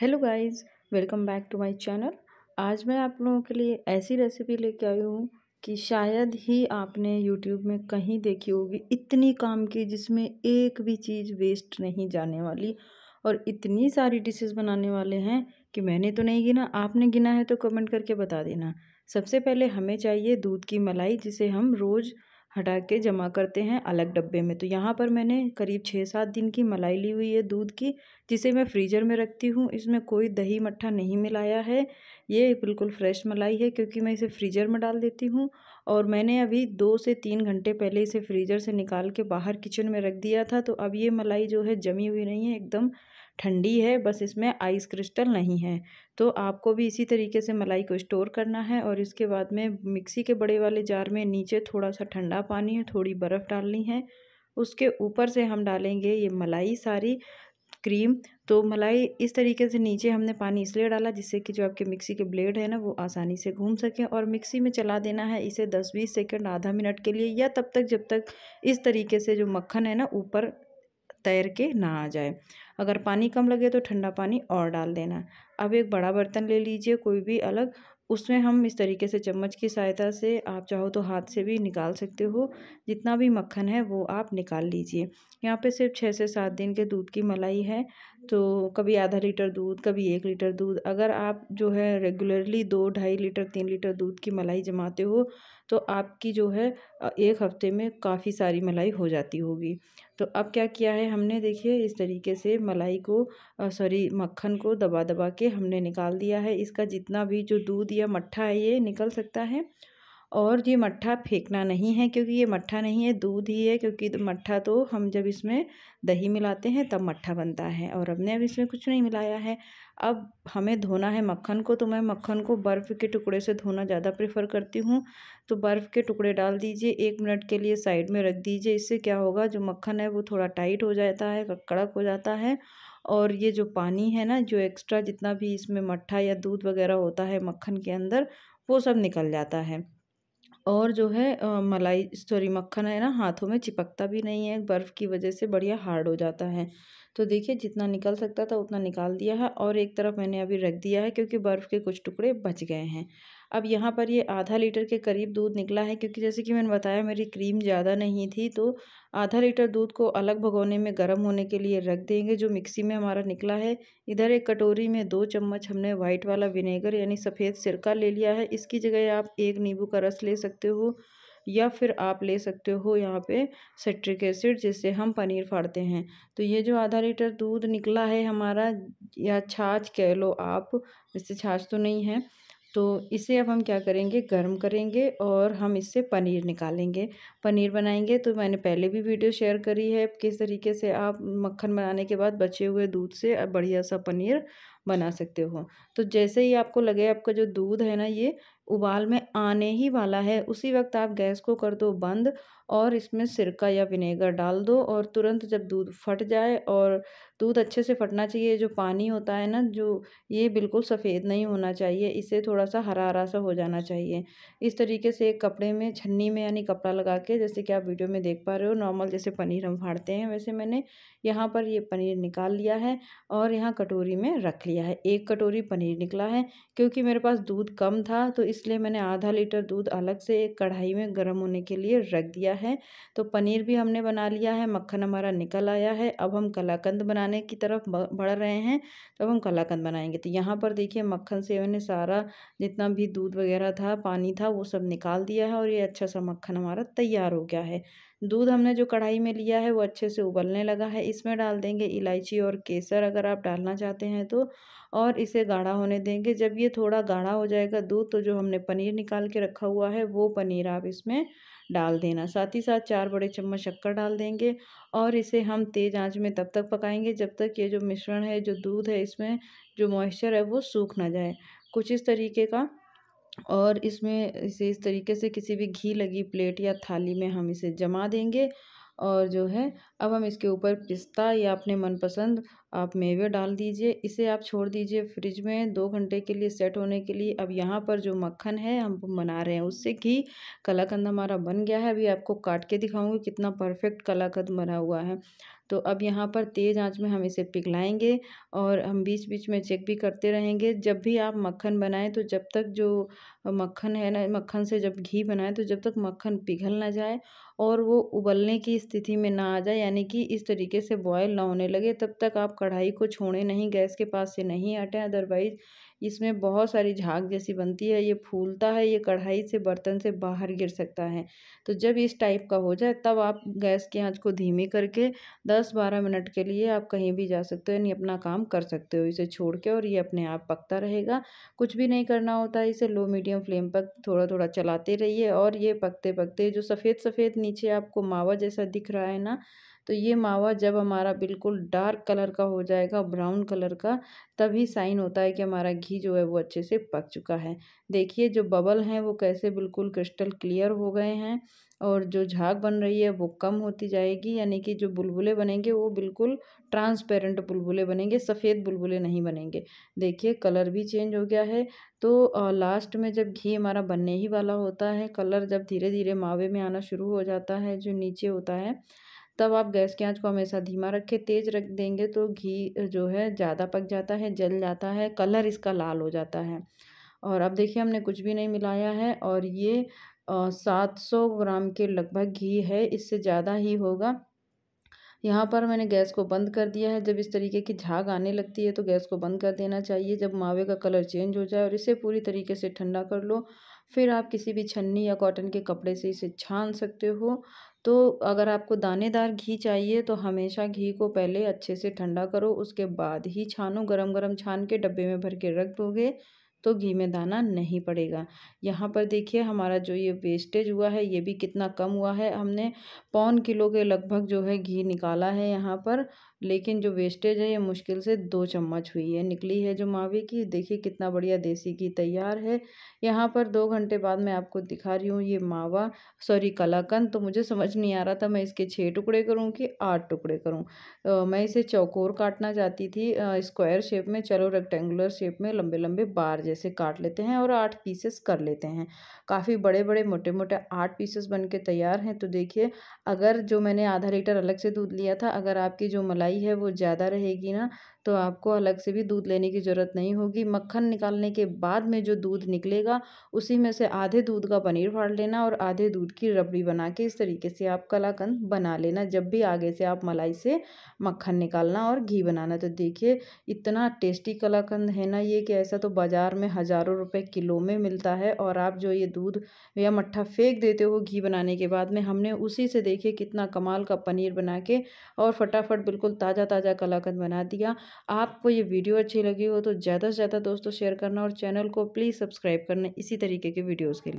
hello guys welcome back to my channel आज मैं आप लोगों के लिए ऐसी रेसिपी लेके आई हूँ कि शायद ही आपने यूट्यूब में कहीं देखी होगी इतनी काम की जिसमें एक भी चीज़ वेस्ट नहीं जाने वाली और इतनी सारी डिशेस बनाने वाले हैं कि मैंने तो नहीं गिना आपने गिना है तो कमेंट करके बता देना सबसे पहले हमें चाहिए दूध की मलाई जिसे हम रोज़ हटा के जमा करते हैं अलग डब्बे में तो यहाँ पर मैंने करीब छः सात दिन की मलाई ली हुई है दूध की जिसे मैं फ्रीजर में रखती हूँ इसमें कोई दही मट्ठा नहीं मिलाया है ये बिल्कुल फ्रेश मलाई है क्योंकि मैं इसे फ्रीजर में डाल देती हूँ और मैंने अभी दो से तीन घंटे पहले इसे फ्रीजर से निकाल के बाहर किचन में रख दिया था तो अब ये मलाई जो है जमी हुई नहीं है एकदम ठंडी है बस इसमें आइस क्रिस्टल नहीं है तो आपको भी इसी तरीके से मलाई को स्टोर करना है और इसके बाद में मिक्सी के बड़े वाले जार में नीचे थोड़ा सा ठंडा पानी है थोड़ी बर्फ़ डालनी है उसके ऊपर से हम डालेंगे ये मलाई सारी क्रीम तो मलाई इस तरीके से नीचे हमने पानी इसलिए डाला जिससे कि जो आपके मिक्सी के ब्लेड है ना वो आसानी से घूम सकें और मिक्सी में चला देना है इसे 10-20 सेकंड आधा मिनट के लिए या तब तक जब तक इस तरीके से जो मक्खन है ना ऊपर तैर के ना आ जाए अगर पानी कम लगे तो ठंडा पानी और डाल देना अब एक बड़ा बर्तन ले लीजिए कोई भी अलग उसमें हम इस तरीके से चम्मच की सहायता से आप चाहो तो हाथ से भी निकाल सकते हो जितना भी मक्खन है वो आप निकाल लीजिए यहाँ पे सिर्फ छः से सात दिन के दूध की मलाई है तो कभी आधा लीटर दूध कभी एक लीटर दूध अगर आप जो है रेगुलरली दो ढाई लीटर तीन लीटर दूध की मलाई जमाते हो तो आपकी जो है एक हफ्ते में काफ़ी सारी मलाई हो जाती होगी तो अब क्या किया है हमने देखिए इस तरीके से मलाई को सॉरी मक्खन को दबा दबा के हमने निकाल दिया है इसका जितना भी जो दूध या मट्ठा है ये निकल सकता है और ये मट्ठा फेंकना नहीं है क्योंकि ये मट्ठा नहीं है दूध ही है क्योंकि तो मट्ठा तो हम जब इसमें दही मिलाते हैं तब मट्ठा बनता है और हमने अब इसमें कुछ नहीं मिलाया है अब हमें धोना है मक्खन को तो मैं मक्खन को बर्फ़ के टुकड़े से धोना ज़्यादा प्रेफर करती हूँ तो बर्फ़ के टुकड़े डाल दीजिए एक मिनट के लिए साइड में रख दीजिए इससे क्या होगा जो मक्खन है वो थोड़ा टाइट हो जाता है कड़क हो जाता है और ये जो पानी है ना जो एक्स्ट्रा जितना भी इसमें मट्ठा या दूध वगैरह होता है मक्खन के अंदर वो सब निकल जाता है और जो है मलाई सॉरी मक्खन है ना हाथों में चिपकता भी नहीं है बर्फ़ की वजह से बढ़िया हार्ड हो जाता है तो देखिए जितना निकल सकता था उतना निकाल दिया है और एक तरफ मैंने अभी रख दिया है क्योंकि बर्फ़ के कुछ टुकड़े बच गए हैं अब यहाँ पर ये आधा लीटर के करीब दूध निकला है क्योंकि जैसे कि मैंने बताया मेरी क्रीम ज़्यादा नहीं थी तो आधा लीटर दूध को अलग भगोने में गर्म होने के लिए रख देंगे जो मिक्सी में हमारा निकला है इधर एक कटोरी में दो चम्मच हमने व्हाइट वाला विनेगर यानी सफ़ेद सिरका ले लिया है इसकी जगह आप एक नींबू का रस ले सकते हो या फिर आप ले सकते हो यहाँ पे सिट्रिक एसिड जिससे हम पनीर फाड़ते हैं तो ये जो आधा लीटर दूध निकला है हमारा या छाछ कह लो आप इससे छाछ तो नहीं है तो इसे अब हम क्या करेंगे गर्म करेंगे और हम इससे पनीर निकालेंगे पनीर बनाएंगे तो मैंने पहले भी वीडियो शेयर करी है किस तरीके से आप मक्खन बनाने के बाद बचे हुए दूध से बढ़िया सा पनीर बना सकते हो तो जैसे ही आपको लगे आपका जो दूध है ना ये उबाल में आने ही वाला है उसी वक्त आप गैस को कर दो बंद और इसमें सिरका या विनेगर डाल दो और तुरंत जब दूध फट जाए और दूध अच्छे से फटना चाहिए जो पानी होता है ना जो ये बिल्कुल सफ़ेद नहीं होना चाहिए इसे थोड़ा सा हरा हरा सा हो जाना चाहिए इस तरीके से एक कपड़े में छन्नी में यानी कपड़ा लगा के जैसे कि आप वीडियो में देख पा रहे हो नॉर्मल जैसे पनीर हम फाड़ते हैं वैसे मैंने यहाँ पर ये पनीर निकाल लिया है और यहाँ कटोरी में रख लिया है एक कटोरी पनीर निकला है क्योंकि मेरे पास दूध कम था तो इस इसलिए मैंने आधा लीटर दूध अलग से एक कढ़ाई में गर्म होने के लिए रख दिया है तो पनीर भी हमने बना लिया है मक्खन हमारा निकल आया है अब हम कलाकंद बनाने की तरफ बढ़ रहे हैं तो अब हम कलाकंद बनाएंगे तो यहाँ पर देखिए मक्खन से मैंने सारा जितना भी दूध वगैरह था पानी था वो सब निकाल दिया है और ये अच्छा सा मक्खन हमारा तैयार हो गया है दूध हमने जो कढ़ाई में लिया है वो अच्छे से उबलने लगा है इसमें डाल देंगे इलायची और केसर अगर आप डालना चाहते हैं तो और इसे गाढ़ा होने देंगे जब ये थोड़ा गाढ़ा हो जाएगा दूध तो जो हमने पनीर निकाल के रखा हुआ है वो पनीर आप इसमें डाल देना साथ ही साथ चार बड़े चम्मच शक्कर डाल देंगे और इसे हम तेज़ आंच में तब तक पकाएंगे जब तक ये जो मिश्रण है जो दूध है इसमें जो मॉइस्चर है वो सूख ना जाए कुछ इस तरीके का और इसमें इसे इस तरीके से किसी भी घी लगी प्लेट या थाली में हम इसे जमा देंगे और जो है अब हम इसके ऊपर पिस्ता या अपने मनपसंद आप मेवे डाल दीजिए इसे आप छोड़ दीजिए फ्रिज में दो घंटे के लिए सेट होने के लिए अब यहाँ पर जो मक्खन है हम बना रहे हैं उससे घी कलाकंद हमारा बन गया है अभी आपको काट के दिखाऊंगी कितना परफेक्ट कलाकंद बना हुआ है तो अब यहाँ पर तेज़ आंच में हम इसे पिघलाएंगे और हम बीच बीच में चेक भी करते रहेंगे जब भी आप मक्खन बनाएं तो जब तक जो मक्खन है ना मक्खन से जब घी बनाएं तो जब तक मक्खन पिघल ना जाए और वो उबलने की स्थिति में ना आ जाए यानी कि इस तरीके से बॉयल ना होने लगे तब तक आप कढ़ाई को छोड़ें नहीं गैस के पास से नहीं हटें अदरवाइज़ इसमें बहुत सारी झाग जैसी बनती है ये फूलता है ये कढ़ाई से बर्तन से बाहर गिर सकता है तो जब इस टाइप का हो जाए तब आप गैस की आंच को धीमी करके 10-12 मिनट के लिए आप कहीं भी जा सकते हो यानी अपना काम कर सकते हो इसे छोड़ के और ये अपने आप पकता रहेगा कुछ भी नहीं करना होता इसे लो मीडियम फ्लेम पर थोड़ा थोड़ा चलाते रहिए और ये पकते पकते जो सफ़ेद सफ़ेद नीचे आपको मावा जैसा दिख रहा है ना तो ये मावा जब हमारा बिल्कुल डार्क कलर का हो जाएगा ब्राउन कलर का तभी साइन होता है कि हमारा घी जो है वो अच्छे से पक चुका है देखिए जो बबल हैं वो कैसे बिल्कुल क्रिस्टल क्लियर हो गए हैं और जो झाग बन रही है वो कम होती जाएगी यानी कि जो बुलबुले बनेंगे वो बिल्कुल ट्रांसपेरेंट बुलबुले बनेंगे सफ़ेद बुलबुले नहीं बनेंगे देखिए कलर भी चेंज हो गया है तो लास्ट में जब घी हमारा बनने ही वाला होता है कलर जब धीरे धीरे मावे में आना शुरू हो जाता है जो नीचे होता है तब आप गैस की आंच को हमेशा धीमा रखें तेज़ रख देंगे तो घी जो है ज़्यादा पक जाता है जल जाता है कलर इसका लाल हो जाता है और अब देखिए हमने कुछ भी नहीं मिलाया है और ये सात सौ ग्राम के लगभग घी है इससे ज़्यादा ही होगा यहाँ पर मैंने गैस को बंद कर दिया है जब इस तरीके की झाग आने लगती है तो गैस को बंद कर देना चाहिए जब मावे का कलर चेंज हो जाए और इसे पूरी तरीके से ठंडा कर लो फिर आप किसी भी छन्नी या कॉटन के कपड़े से इसे छान सकते हो तो अगर आपको दानेदार घी चाहिए तो हमेशा घी को पहले अच्छे से ठंडा करो उसके बाद ही छानो गरम गरम छान के डब्बे में भर के रख दोगे तो घी में दाना नहीं पड़ेगा यहाँ पर देखिए हमारा जो ये वेस्टेज हुआ है ये भी कितना कम हुआ है हमने पौन किलो के लगभग जो है घी निकाला है यहाँ पर लेकिन जो वेस्टेज है ये मुश्किल से दो चम्मच हुई है निकली है जो मावे की देखिए कितना बढ़िया देसी घी तैयार है यहाँ पर दो घंटे बाद मैं आपको दिखा रही हूँ ये मावा सॉरी कलाकंद तो मुझे समझ नहीं आ रहा था मैं इसके छः टुकड़े करूँ कि आठ टुकड़े करूँ मैं इसे चौकोर काटना चाहती थी स्क्वायर शेप में चलो रेक्टेंगुलर शेप में लंबे लंबे बार जैसे काट लेते हैं और आठ पीसेस कर लेते हैं काफ़ी बड़े बड़े मोटे मोटे आठ पीसेस बन के तैयार हैं तो देखिए अगर जो मैंने आधा लीटर अलग से दूध लिया था अगर आपकी जो मलाई मोटाई है वो ज़्यादा रहेगी ना तो आपको अलग से भी दूध लेने की ज़रूरत नहीं होगी मक्खन निकालने के बाद में जो दूध निकलेगा उसी में से आधे दूध का पनीर फाड़ लेना और आधे दूध की रबड़ी बना के इस तरीके से आप कलाकंद बना लेना जब भी आगे से आप मलाई से मक्खन निकालना और घी बनाना तो देखिए इतना टेस्टी कलाकंद है ना ये कि ऐसा तो बाज़ार में हज़ारों रुपये किलो में मिलता है और आप जो ये दूध या मट्ठा फेंक देते हो घी बनाने के बाद में हमने उसी से देखिए कितना कमाल का पनीर बना के और फटाफट बिल्कुल ताज़ा ताज़ा कलाकंद बना दिया आपको ये वीडियो अच्छी लगी हो तो ज़्यादा से ज़्यादा दोस्तों शेयर करना और चैनल को प्लीज़ सब्सक्राइब करना इसी तरीके के वीडियोज़ के लिए